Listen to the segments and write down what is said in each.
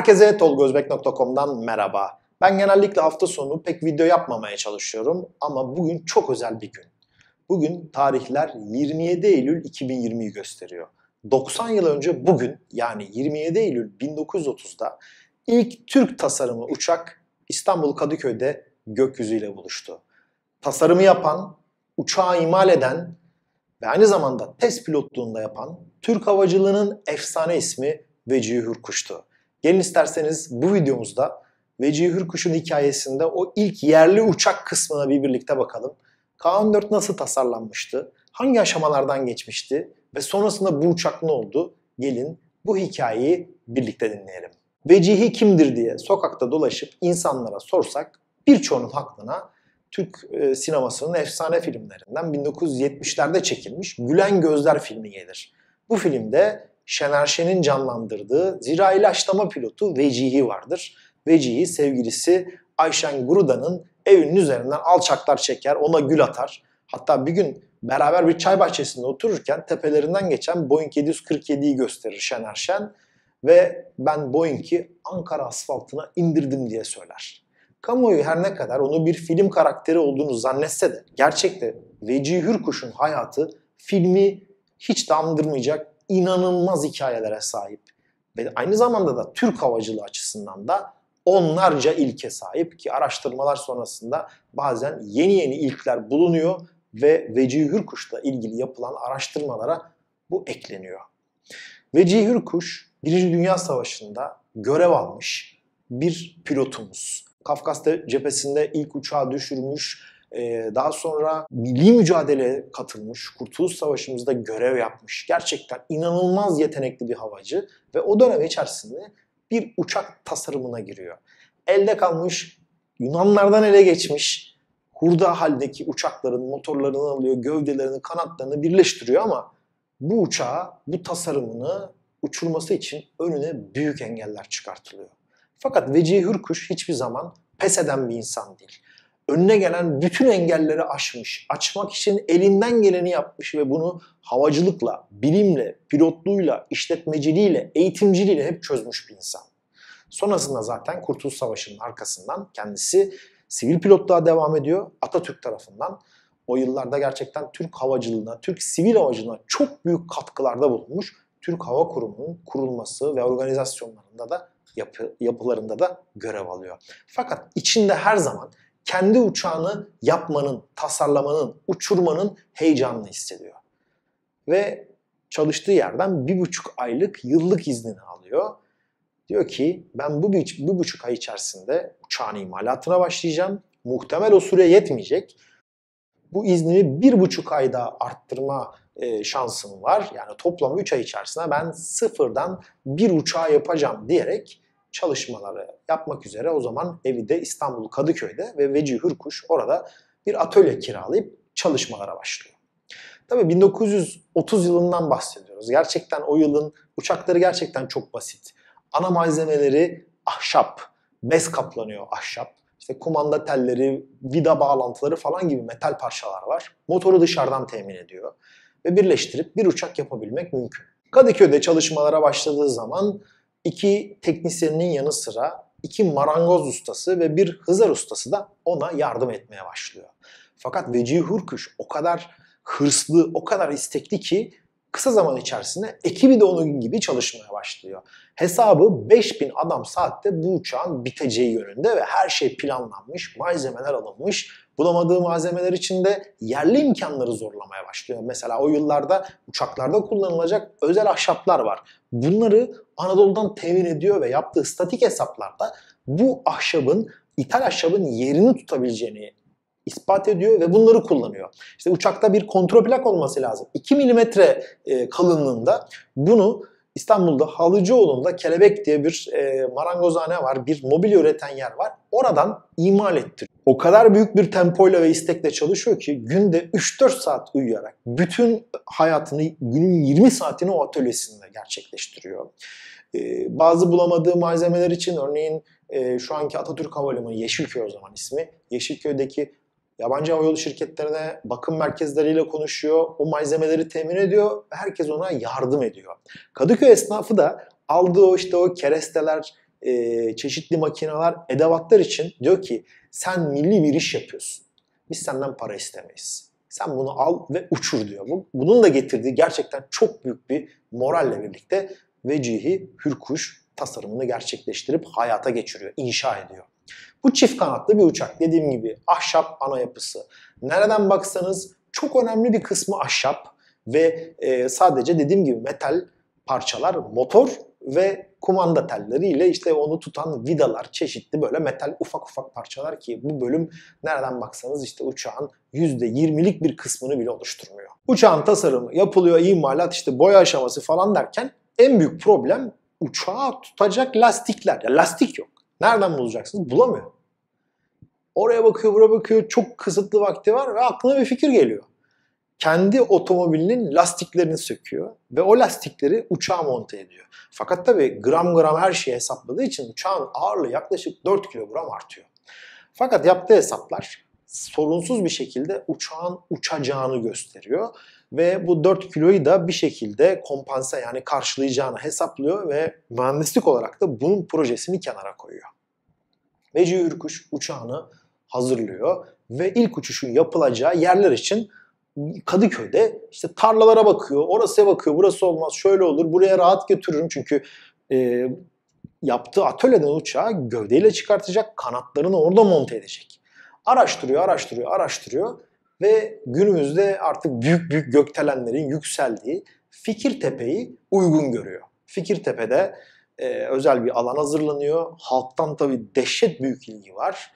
Herkese tolgozbek.com'dan merhaba. Ben genellikle hafta sonu pek video yapmamaya çalışıyorum ama bugün çok özel bir gün. Bugün tarihler 27 Eylül 2020'yi gösteriyor. 90 yıl önce bugün yani 27 Eylül 1930'da ilk Türk tasarımı uçak İstanbul Kadıköy'de gökyüzüyle buluştu. Tasarımı yapan, uçağı imal eden ve aynı zamanda test pilotluğunda yapan Türk havacılığının efsane ismi Vecihi Hürkuş'tu. Gelin isterseniz bu videomuzda Vecihi Hürkuş'un hikayesinde o ilk yerli uçak kısmına bir birlikte bakalım. K-14 nasıl tasarlanmıştı? Hangi aşamalardan geçmişti? Ve sonrasında bu uçak ne oldu? Gelin bu hikayeyi birlikte dinleyelim. Vecihi kimdir diye sokakta dolaşıp insanlara sorsak birçoğunun aklına Türk e, sinemasının efsane filmlerinden 1970'lerde çekilmiş Gülen Gözler filmi gelir. Bu filmde Şener Şen'in canlandırdığı zira ilaçlama pilotu Vecihi vardır. Vecihi sevgilisi Ayşen Gruda'nın evinin üzerinden alçaklar çeker, ona gül atar. Hatta bir gün beraber bir çay bahçesinde otururken tepelerinden geçen Boeing 747'yi gösterir Şener Şen ve ben Boeing'i Ankara asfaltına indirdim diye söyler. Kamuoyu her ne kadar onu bir film karakteri olduğunu zannetse de gerçekte Vecihi Hürkuş'un hayatı filmi hiç de andırmayacak inanılmaz hikayelere sahip. Ve aynı zamanda da Türk havacılığı açısından da onlarca ilke sahip ki araştırmalar sonrasında bazen yeni yeni ilkler bulunuyor ve Vecihi Hürkuş'la ilgili yapılan araştırmalara bu ekleniyor. Vecihi Hürkuş, Birinci Dünya Savaşı'nda görev almış bir pilotumuz. Kafkas cephesinde ilk uçağı düşürmüş, ee, daha sonra milli mücadele katılmış, Kurtuluş Savaşı'mızda görev yapmış. Gerçekten inanılmaz yetenekli bir havacı ve o dönem içerisinde bir uçak tasarımına giriyor. Elde kalmış, Yunanlardan ele geçmiş, hurda haldeki uçakların motorlarını alıyor, gövdelerini, kanatlarını birleştiriyor ama bu uçağı, bu tasarımını uçurması için önüne büyük engeller çıkartılıyor. Fakat Vecihi Hürkuş hiçbir zaman pes eden bir insan değil önüne gelen bütün engelleri aşmış, açmak için elinden geleni yapmış ve bunu havacılıkla, bilimle, pilotluğuyla, işletmeciliğiyle, eğitimciliğiyle hep çözmüş bir insan. Sonrasında zaten Kurtuluş Savaşı'nın arkasından kendisi sivil pilotluğa devam ediyor Atatürk tarafından. O yıllarda gerçekten Türk havacılığına, Türk sivil havacılığına çok büyük katkılarda bulunmuş. Türk Hava Kurumu'nun kurulması ve organizasyonlarında da yapı, yapılarında da görev alıyor. Fakat içinde her zaman kendi uçağını yapmanın, tasarlamanın, uçurmanın heyecanını hissediyor. Ve çalıştığı yerden bir buçuk aylık yıllık iznini alıyor. Diyor ki ben bu bir, bir buçuk ay içerisinde uçağın imalatına başlayacağım. Muhtemel o süre yetmeyecek. Bu iznimi bir buçuk ayda arttırma e, şansım var. Yani toplam üç ay içerisinde ben sıfırdan bir uçağı yapacağım diyerek çalışmaları yapmak üzere o zaman evi de İstanbul Kadıköy'de ve Veci Hürkuş orada bir atölye kiralayıp çalışmalara başlıyor. Tabii 1930 yılından bahsediyoruz. Gerçekten o yılın uçakları gerçekten çok basit. Ana malzemeleri ahşap, bez kaplanıyor ahşap. İşte kumanda telleri, vida bağlantıları falan gibi metal parçalar var. Motoru dışarıdan temin ediyor ve birleştirip bir uçak yapabilmek mümkün. Kadıköy'de çalışmalara başladığı zaman İki teknisyeninin yanı sıra iki marangoz ustası ve bir hızar ustası da ona yardım etmeye başlıyor. Fakat Vecihi Hurkuş o kadar hırslı, o kadar istekli ki kısa zaman içerisinde ekibi de onun gibi çalışmaya başlıyor. Hesabı 5000 adam saatte bu uçağın biteceği yönünde ve her şey planlanmış, malzemeler alınmış. Bulamadığı malzemeler için de yerli imkanları zorlamaya başlıyor. Mesela o yıllarda uçaklarda kullanılacak özel ahşaplar var. Bunları Anadolu'dan temin ediyor ve yaptığı statik hesaplarda bu ahşabın ithal ahşabın yerini tutabileceğini ispat ediyor ve bunları kullanıyor. İşte uçakta bir kontraplak olması lazım. 2 milimetre e, kalınlığında bunu İstanbul'da Halıcıoğlu'nda Kelebek diye bir e, marangozhane var. Bir mobilya üreten yer var. Oradan imal ettiriyor. O kadar büyük bir tempoyla ve istekle çalışıyor ki günde 3-4 saat uyuyarak bütün hayatını, günün 20 saatini o atölyesinde gerçekleştiriyor. E, bazı bulamadığı malzemeler için örneğin e, şu anki Atatürk Havalimanı, Yeşilköy o zaman ismi, Yeşilköy'deki Yabancı havayolu şirketlerine bakım merkezleriyle konuşuyor. O malzemeleri temin ediyor. Herkes ona yardım ediyor. Kadıköy esnafı da aldığı işte o keresteler, e, çeşitli makineler, edevatlar için diyor ki sen milli bir iş yapıyorsun. Biz senden para istemeyiz. Sen bunu al ve uçur diyor. Bunun da getirdiği gerçekten çok büyük bir moralle birlikte Vecihi Hürkuş tasarımını gerçekleştirip hayata geçiriyor, inşa ediyor. Bu çift kanatlı bir uçak. Dediğim gibi ahşap ana yapısı. Nereden baksanız çok önemli bir kısmı ahşap ve e, sadece dediğim gibi metal parçalar, motor ve kumanda telleriyle işte onu tutan vidalar, çeşitli böyle metal ufak ufak parçalar ki bu bölüm nereden baksanız işte uçağın %20'lik bir kısmını bile oluşturmuyor. Uçağın tasarımı yapılıyor, imalat işte boya aşaması falan derken en büyük problem uçağı tutacak lastikler. Ya lastik yok. Nereden bulacaksınız? Bulamıyor. Oraya bakıyor, buraya bakıyor. Çok kısıtlı vakti var ve aklına bir fikir geliyor. Kendi otomobilinin lastiklerini söküyor ve o lastikleri uçağa monte ediyor. Fakat tabii gram gram her şeyi hesapladığı için uçağın ağırlığı yaklaşık 4 kilogram artıyor. Fakat yaptığı hesaplar sorunsuz bir şekilde uçağın uçacağını gösteriyor. Ve bu 4 kiloyu da bir şekilde kompanse yani karşılayacağını hesaplıyor ve mühendislik olarak da bunun projesini kenara koyuyor. Veci Ürküş uçağını hazırlıyor ve ilk uçuşun yapılacağı yerler için Kadıköy'de işte tarlalara bakıyor, orası bakıyor, burası olmaz, şöyle olur, buraya rahat götürürüm çünkü e, yaptığı atölyeden uçağı gövdeyle çıkartacak, kanatlarını orada monte edecek. Araştırıyor, araştırıyor, araştırıyor ve günümüzde artık büyük büyük gökdelenlerin yükseldiği Fikirtepe'yi uygun görüyor. Fikirtepe'de e, özel bir alan hazırlanıyor. Halktan tabii dehşet büyük ilgi var.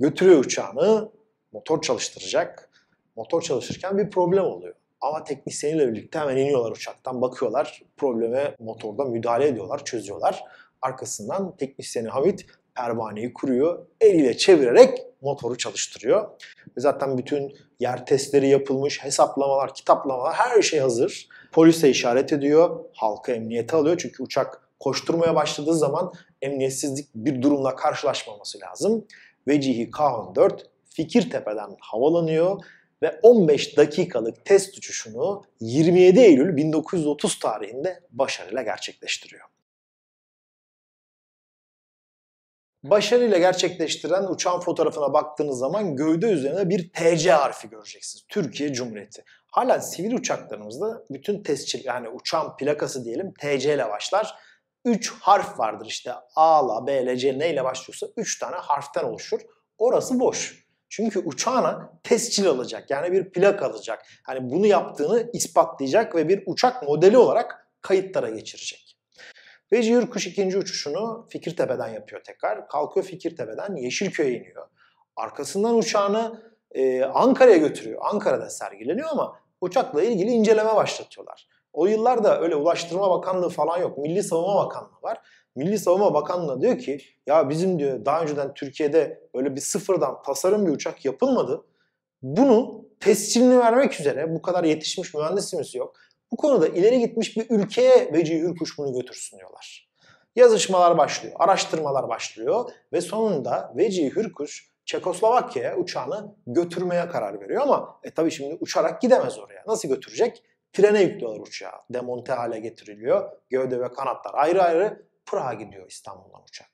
Götürüyor uçağını, motor çalıştıracak. Motor çalışırken bir problem oluyor. Ama teknisyeniyle birlikte hemen iniyorlar uçaktan, bakıyorlar. Probleme motorda müdahale ediyorlar, çözüyorlar. Arkasından teknisyeni Hamit pervaneyi kuruyor, eliyle çevirerek motoru çalıştırıyor. ve Zaten bütün yer testleri yapılmış, hesaplamalar, kitaplamalar her şey hazır. Polise işaret ediyor, halka emniyete alıyor çünkü uçak koşturmaya başladığı zaman emniyetsizlik bir durumla karşılaşmaması lazım. Vecihi K-14 Fikirtepe'den havalanıyor ve 15 dakikalık test uçuşunu 27 Eylül 1930 tarihinde başarıyla gerçekleştiriyor. başarıyla gerçekleştiren uçağın fotoğrafına baktığınız zaman gövde üzerinde bir TC harfi göreceksiniz. Türkiye Cumhuriyeti. Hala sivil uçaklarımızda bütün tescil yani uçağın plakası diyelim TC ile başlar. 3 harf vardır işte A'la B'le C neyle başlıyorsa 3 tane harften oluşur. Orası boş. Çünkü uçağına tescil alacak yani bir plak alacak. Hani bunu yaptığını ispatlayacak ve bir uçak modeli olarak kayıtlara geçirecek. Bezier kuş ikinci uçuşunu Fikirtepe'den yapıyor tekrar. Kalkıyor Fikirtepe'den Yeşilköy'e iniyor. Arkasından uçağını e, Ankara'ya götürüyor. Ankara'da sergileniyor ama uçakla ilgili inceleme başlatıyorlar. O yıllarda öyle Ulaştırma Bakanlığı falan yok. Milli Savunma Bakanlığı var. Milli Savunma Bakanlığı diyor ki ya bizim diyor daha önceden Türkiye'de böyle bir sıfırdan tasarım bir uçak yapılmadı. Bunu tescilini vermek üzere bu kadar yetişmiş mühendisimiz yok bu konuda ileri gitmiş bir ülkeye vecihül kuşmunu götürsün diyorlar. Yazışmalar başlıyor, araştırmalar başlıyor ve sonunda Veci Hürkuş Çekoslovakya'ya uçağını götürmeye karar veriyor ama e tabi şimdi uçarak gidemez oraya. Nasıl götürecek? Trene yüklüyorlar uçağı. Demonte hale getiriliyor. Gövde ve kanatlar ayrı ayrı praha gidiyor İstanbul'dan uçak.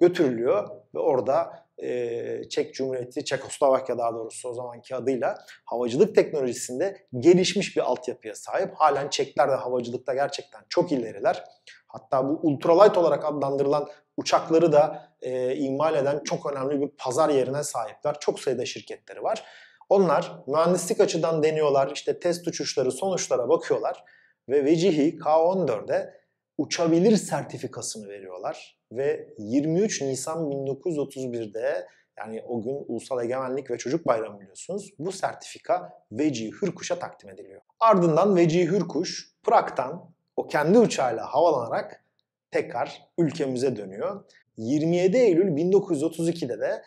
Götürülüyor ve orada e, Çek Cumhuriyeti, Çekoslovakya daha doğrusu o zamanki adıyla havacılık teknolojisinde gelişmiş bir altyapıya sahip. Halen Çekler de havacılıkta gerçekten çok ileriler. Hatta bu ultralight olarak adlandırılan uçakları da e, imal eden çok önemli bir pazar yerine sahipler. Çok sayıda şirketleri var. Onlar mühendislik açıdan deniyorlar, işte test uçuşları, sonuçlara bakıyorlar ve Vecihi K14'e uçabilir sertifikasını veriyorlar ve 23 Nisan 1931'de yani o gün Ulusal Egemenlik ve Çocuk Bayramı biliyorsunuz. Bu sertifika Veci Hürkuş'a takdim ediliyor. Ardından Veci Hürkuş Prag'dan o kendi uçağıyla havalanarak tekrar ülkemize dönüyor. 27 Eylül 1932'de de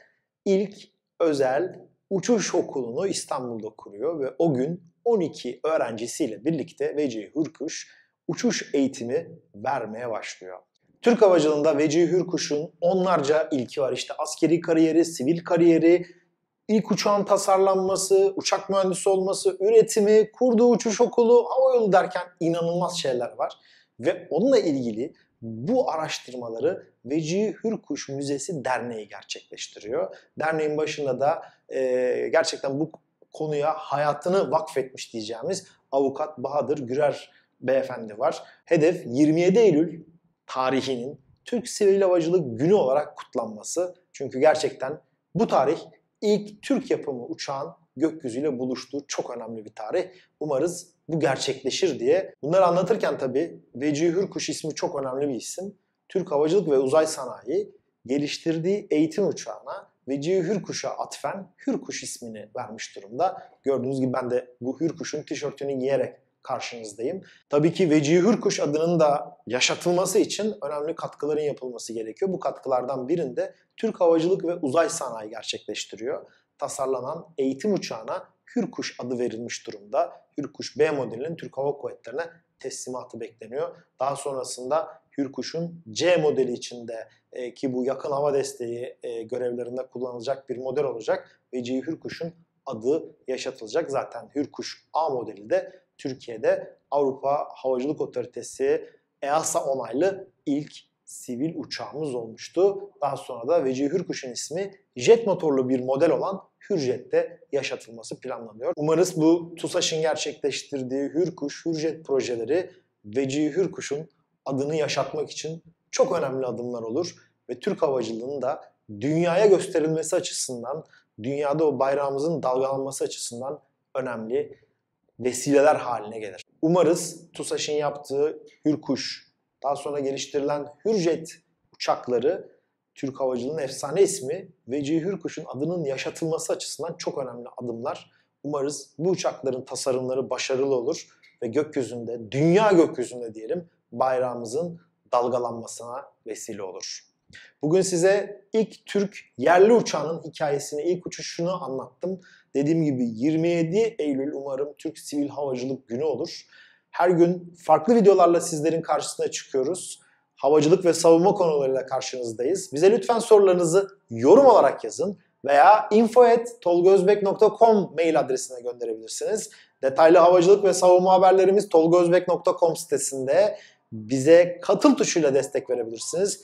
ilk özel uçuş okulunu İstanbul'da kuruyor ve o gün 12 öğrencisiyle birlikte Veci Hürkuş uçuş eğitimi vermeye başlıyor. Türk havacılığında Vecihi Hürkuş'un onlarca ilki var. İşte askeri kariyeri, sivil kariyeri, ilk uçağın tasarlanması, uçak mühendisi olması, üretimi, kurduğu uçuş okulu, hava yolu derken inanılmaz şeyler var. Ve onunla ilgili bu araştırmaları Vecihi Hürkuş Müzesi Derneği gerçekleştiriyor. Derneğin başında da e, gerçekten bu konuya hayatını vakfetmiş diyeceğimiz avukat Bahadır Gürer beyefendi var. Hedef 27 Eylül tarihinin Türk Sivil Havacılık Günü olarak kutlanması. Çünkü gerçekten bu tarih ilk Türk yapımı uçağın gökyüzüyle buluştuğu çok önemli bir tarih. Umarız bu gerçekleşir diye. Bunları anlatırken tabii Vecihi Hürkuş ismi çok önemli bir isim. Türk Havacılık ve Uzay Sanayi geliştirdiği eğitim uçağına Vecihi Hürkuş'a atfen Hürkuş ismini vermiş durumda. Gördüğünüz gibi ben de bu Hürkuş'un tişörtünü giyerek karşınızdayım. Tabii ki Vecihi Hürkuş adının da yaşatılması için önemli katkıların yapılması gerekiyor. Bu katkılardan birinde Türk Havacılık ve Uzay Sanayi gerçekleştiriyor. Tasarlanan eğitim uçağına Hürkuş adı verilmiş durumda. Hürkuş B modelinin Türk Hava Kuvvetleri'ne teslimatı bekleniyor. Daha sonrasında Hürkuş'un C modeli içinde e, ki bu yakın hava desteği e, görevlerinde kullanılacak bir model olacak. Vecihi Hürkuş'un adı yaşatılacak. Zaten Hürkuş A modeli de Türkiye'de Avrupa Havacılık Otoritesi EASA onaylı ilk sivil uçağımız olmuştu. Daha sonra da Vecihi Hürkuş'un ismi jet motorlu bir model olan Hürjet'te yaşatılması planlanıyor. Umarız bu TUSAŞ'ın gerçekleştirdiği Hürkuş, Hürjet projeleri Vecihi Hürkuş'un adını yaşatmak için çok önemli adımlar olur ve Türk havacılığının da dünyaya gösterilmesi açısından, dünyada o bayrağımızın dalgalanması açısından önemli vesileler haline gelir. Umarız TUSAŞ'ın yaptığı Hürkuş, daha sonra geliştirilen Hürjet uçakları Türk havacılığının efsane ismi ve Hürkuş'un adının yaşatılması açısından çok önemli adımlar. Umarız bu uçakların tasarımları başarılı olur ve gökyüzünde, dünya gökyüzünde diyelim bayrağımızın dalgalanmasına vesile olur. Bugün size ilk Türk yerli uçağının hikayesini, ilk uçuşunu anlattım. Dediğim gibi 27 Eylül umarım Türk Sivil Havacılık Günü olur. Her gün farklı videolarla sizlerin karşısına çıkıyoruz. Havacılık ve savunma konularıyla karşınızdayız. Bize lütfen sorularınızı yorum olarak yazın veya info.tolgozbek.com mail adresine gönderebilirsiniz. Detaylı havacılık ve savunma haberlerimiz tolgozbek.com sitesinde. Bize katıl tuşuyla destek verebilirsiniz.